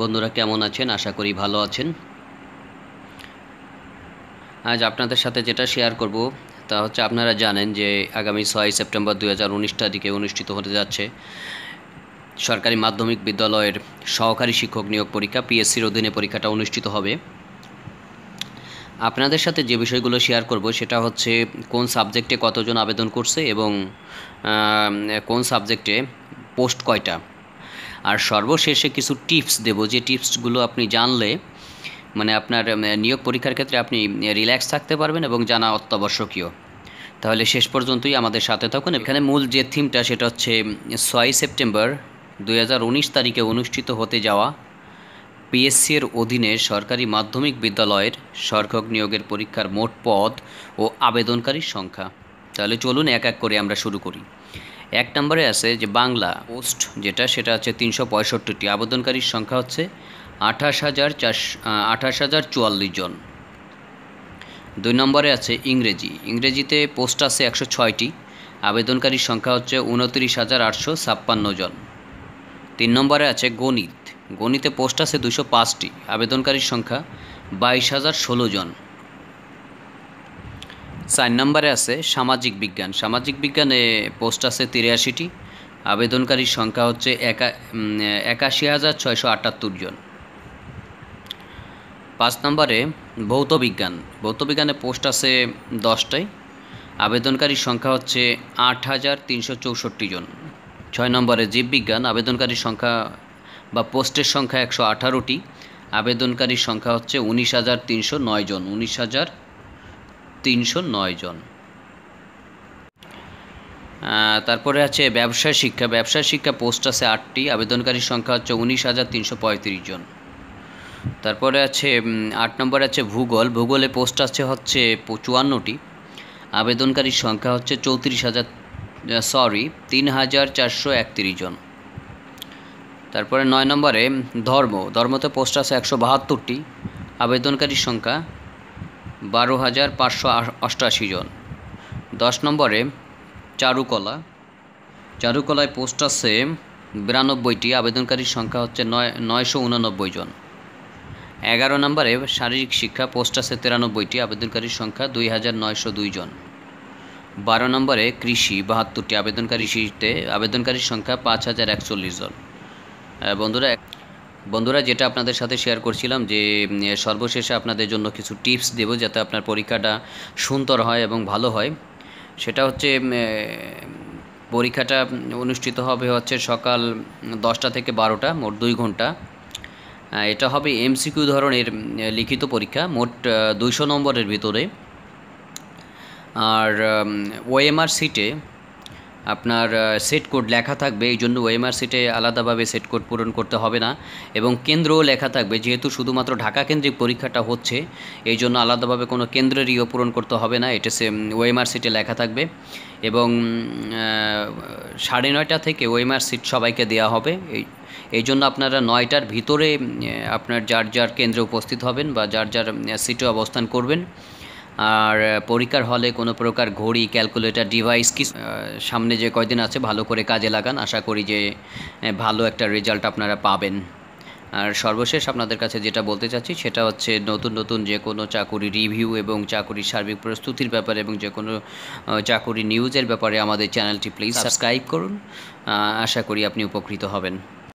বন্ধুরা কেমন আছেন আশা করি ভালো আছেন আজ আপনাদের সাথে যেটা শেয়ার করব তা হচ্ছে আপনারা জানেন যে আগামী ছয় সেপ্টেম্বর দু হাজার উনিশ তারিখে অনুষ্ঠিত হতে যাচ্ছে সরকারি মাধ্যমিক বিদ্যালয়ের সহকারী শিক্ষক নিয়োগ পরীক্ষা পিএসসির অধীনে পরীক্ষাটা অনুষ্ঠিত হবে আপনাদের সাথে যে বিষয়গুলো শেয়ার করব সেটা হচ্ছে কোন সাবজেক্টে কতজন আবেদন করছে এবং কোন সাবজেক্টে পোস্ট কয়টা আর সর্বশেষে কিছু টিপস দেব যে টিপসগুলো আপনি জানলে মানে আপনার নিয়োগ পরীক্ষার ক্ষেত্রে আপনি রিল্যাক্স থাকতে পারবেন এবং জানা অত্যাবশ্যকীয় তাহলে শেষ পর্যন্তই আমাদের সাথে থাকুন এখানে মূল যে থিমটা সেটা হচ্ছে ছয় সেপ্টেম্বর উনিশ তারিখে অনুষ্ঠিত হতে যাওয়া পিএসসির অধীনে সরকারি মাধ্যমিক বিদ্যালয়ের সরক্ষক নিয়োগের পরীক্ষার মোট পদ ও আবেদনকারীর সংখ্যা তাহলে চলুন এক এক করে আমরা শুরু করি এক নম্বরে আছে যে বাংলা পোস্ট যেটা সেটা হচ্ছে তিনশো পঁয়ষট্টিটি আবেদনকারীর সংখ্যা হচ্ছে আঠাশ হাজার চার আঠাশ হাজার চুয়াল্লিশ জন দুই নম্বরে আছে ইংরেজি ইংরেজিতে পোস্ট আছে একশো ছয়টি আবেদনকারীর সংখ্যা হচ্ছে উনত্রিশ হাজার আটশো ছাপ্পান্ন জন তিন নম্বরে আছে গণিত গণিতে পোস্ট আছে দুশো পাঁচটি আবেদনকারীর সংখ্যা বাইশ হাজার ষোলো জন চার নম্বরে আছে সামাজিক বিজ্ঞান সামাজিক বিজ্ঞানে পোস্ট আছে তিরাশিটি আবেদনকারীর সংখ্যা হচ্ছে একা একাশি হাজার ছয়শো আটাত্তর জন পাঁচ নম্বরে ভৌত বিজ্ঞান ভৌত বিজ্ঞানে পোস্ট আছে দশটাই আবেদনকারীর সংখ্যা হচ্ছে আট হাজার তিনশো চৌষট্টি জন ছয় নম্বরে জীববিজ্ঞান আবেদনকারীর সংখ্যা বা পোস্টের সংখ্যা একশো আঠারোটি আবেদনকারীর সংখ্যা হচ্ছে উনিশ হাজার তিনশো নয় জন উনিশ হাজার তিনশো নয় জন তারপরে আছে ব্যবসায় শিক্ষা ব্যবসায় শিক্ষা পোস্ট আছে আটটি আবেদনকারীর সংখ্যা হচ্ছে উনিশ হাজার তিনশো পঁয়ত্রিশ জন তারপরে আছে আট নম্বরে আছে ভূগোল ভূগোলে পোস্ট আছে হচ্ছে চুয়ান্নটি আবেদনকারীর সংখ্যা হচ্ছে চৌত্রিশ হাজার সরি তিন হাজার চারশো একত্রিশ জন তারপরে নয় নম্বরে ধর্ম ধর্মতে পোস্ট আছে একশো বাহাত্তরটি আবেদনকারীর সংখ্যা বারো হাজার পাঁচশো অষ্টাশি জন দশ নম্বরে চারুকলা চারুকলায় পোস্ট আছে বিরানব্বইটি আবেদনকারীর সংখ্যা হচ্ছে নয় নয়শো উনানব্বই জন এগারো নম্বরে শারীরিক শিক্ষা পোস্ট আছে তিরানব্বইটি আবেদনকারীর সংখ্যা দুই হাজার নয়শো দুই জন বারো নম্বরে কৃষি বাহাত্তরটি আবেদনকারী শীতে আবেদনকারীর সংখ্যা পাঁচ হাজার একচল্লিশ জন বন্ধুরা বন্ধুরা যেটা আপনাদের সাথে শেয়ার করছিলাম যে সর্বশেষে আপনাদের জন্য কিছু টিপস দেব যাতে আপনার পরীক্ষাটা সুন্দর হয় এবং ভালো হয় সেটা হচ্ছে পরীক্ষাটা অনুষ্ঠিত হবে হচ্ছে সকাল দশটা থেকে বারোটা মোট দুই ঘন্টা এটা হবে এমসিকিউ ধরনের লিখিত পরীক্ষা মোট দুইশো নম্বরের ভিতরে আর ওএমআর সিটে আপনার সেট কোড লেখা থাকবে এই জন্য ওএমআর সিটে আলাদাভাবে সেট কোড পূরণ করতে হবে না এবং কেন্দ্রও লেখা থাকবে যেহেতু শুধুমাত্র ঢাকা কেন্দ্রিক পরীক্ষাটা হচ্ছে এই জন্য আলাদাভাবে কোনো কেন্দ্রেরইও পূরণ করতে হবে না এটা সে ওএমআর সিটে লেখা থাকবে এবং সাড়ে নয়টা থেকে ওএমআর সিট সবাইকে দেওয়া হবে এই এই জন্য আপনারা নয়টার ভিতরে আপনার যার যার কেন্দ্রে উপস্থিত হবেন বা যার যার সিটে অবস্থান করবেন আর পরীক্ষার হলে কোনো প্রকার ঘড়ি ক্যালকুলেটার ডিভাইস কি সামনে যে কয়দিন আছে ভালো করে কাজে লাগান আশা করি যে ভালো একটা রেজাল্ট আপনারা পাবেন আর সর্বশেষ আপনাদের কাছে যেটা বলতে চাচ্ছি সেটা হচ্ছে নতুন নতুন যে কোনো চাকুরি রিভিউ এবং চাকুরির সার্বিক প্রস্তুতির ব্যাপারে এবং যে কোনো চাকুরি নিউজের ব্যাপারে আমাদের চ্যানেলটি প্লিজ সাবস্ক্রাইব করুন আশা করি আপনি উপকৃত হবেন